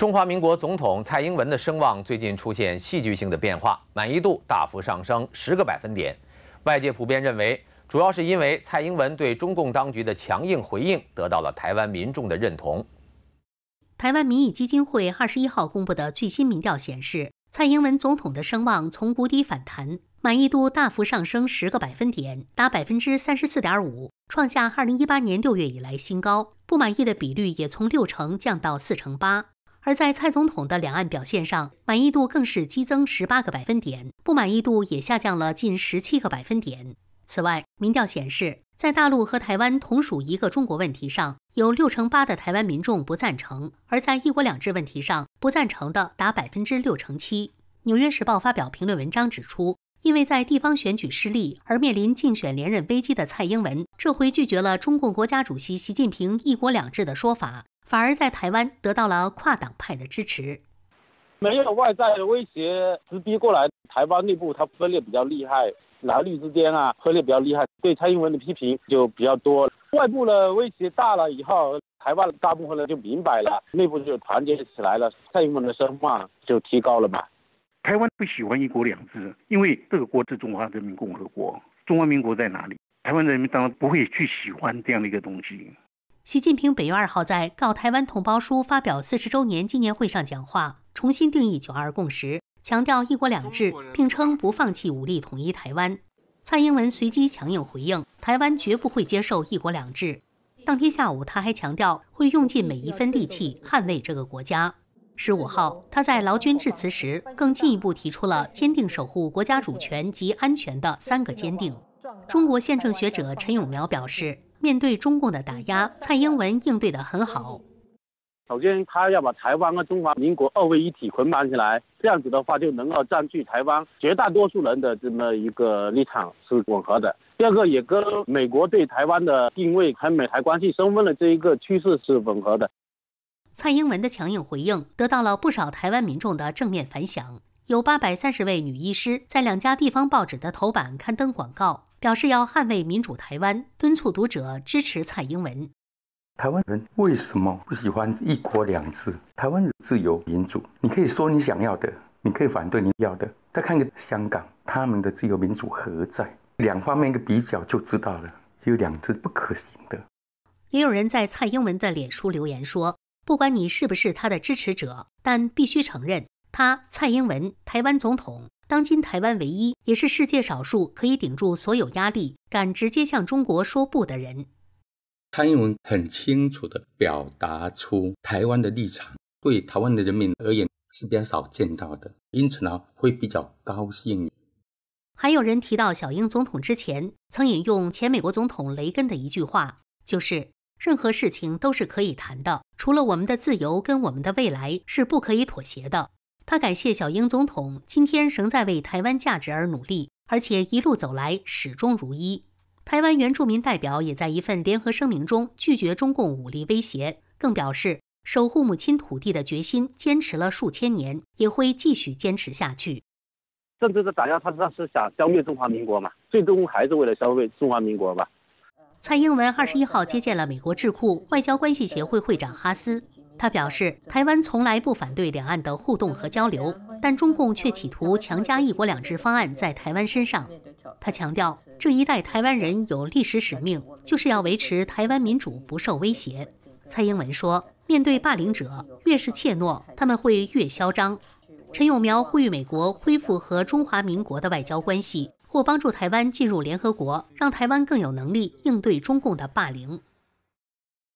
中华民国总统蔡英文的声望最近出现戏剧性的变化，满意度大幅上升十个百分点。外界普遍认为，主要是因为蔡英文对中共当局的强硬回应得到了台湾民众的认同。台湾民意基金会二十一号公布的最新民调显示，蔡英文总统的声望从谷底反弹，满意度大幅上升十个百分点，达百分之三十四点五，创下二零一八年六月以来新高。不满意的比率也从六成降到四成八。而在蔡总统的两岸表现上，满意度更是激增十八个百分点，不满意度也下降了近十七个百分点。此外，民调显示，在大陆和台湾同属一个中国问题上，有六成八的台湾民众不赞成；而在一国两制问题上，不赞成的达百分之六成七。纽约时报发表评论文章指出，因为在地方选举失利而面临竞选连任危机的蔡英文，这回拒绝了中共国家主席习近平“一国两制”的说法。反而在台湾得到了跨党派的支持。没有外在的威胁直逼过来，台湾内部它分裂比较厉害，蓝绿之间啊分裂比较厉害，对蔡英文的批评就比较多。外部的威胁大了以后，台湾的大部分人就明白了，内部就团结起来了，蔡英文的声望就提高了嘛。台湾不喜欢一国两制，因为这个国是中华人民共和国，中华民国在哪里？台湾人民当然不会去喜欢这样的一个东西。习近平本月二号在告台湾同胞书发表四十周年纪念会上讲话，重新定义“九二共识”，强调“一国两制”，并称不放弃武力统一台湾。蔡英文随即强硬回应：“台湾绝不会接受‘一国两制’。”当天下午，他还强调会用尽每一分力气捍卫这个国家。十五号，他在劳军致辞时更进一步提出了坚定守护国家主权及安全的三个坚定。中国宪政学者陈永苗表示。面对中共的打压，蔡英文应对得很好。首先，他要把台湾和中华民国二位一体捆绑起来，这样子的话就能够占据台湾绝大多数人的这么一个立场是吻合的。第二个，也跟美国对台湾的定位和美台关系升温的这一个趋势是吻合的。蔡英文的强硬回应得到了不少台湾民众的正面反响。有八百三十位女医师在两家地方报纸的头版刊登广告，表示要捍卫民主台湾，敦促读者支持蔡英文。台湾人为什么不喜欢一国两制？台湾人自由民主，你可以说你想要的，你可以反对你要的。再看个香港，他们的自由民主何在？两方面一个比较就知道了，有两支不可行的。也有人在蔡英文的脸书留言说：“不管你是不是他的支持者，但必须承认。”他蔡英文，台湾总统，当今台湾唯一，也是世界少数可以顶住所有压力，敢直接向中国说不的人。蔡英文很清楚地表达出台湾的立场，对台湾的人民而言是比较少见到的，因此呢会比较高兴。还有人提到，小英总统之前曾引用前美国总统雷根的一句话，就是任何事情都是可以谈的，除了我们的自由跟我们的未来是不可以妥协的。他感谢小英总统今天仍在为台湾价值而努力，而且一路走来始终如一。台湾原住民代表也在一份联合声明中拒绝中共武力威胁，更表示守护母亲土地的决心坚持了数千年，也会继续坚持下去。政治的打压，他是想消灭中华民国嘛？最终还是为了消灭中华民国吧？蔡英文二十一号接见了美国智库外交关系协会会长哈斯。他表示，台湾从来不反对两岸的互动和交流，但中共却企图强加“一国两制”方案在台湾身上。他强调，这一代台湾人有历史使命，就是要维持台湾民主不受威胁。蔡英文说，面对霸凌者，越是怯懦，他们会越嚣张。陈永苗呼吁美国恢复和中华民国的外交关系，或帮助台湾进入联合国，让台湾更有能力应对中共的霸凌。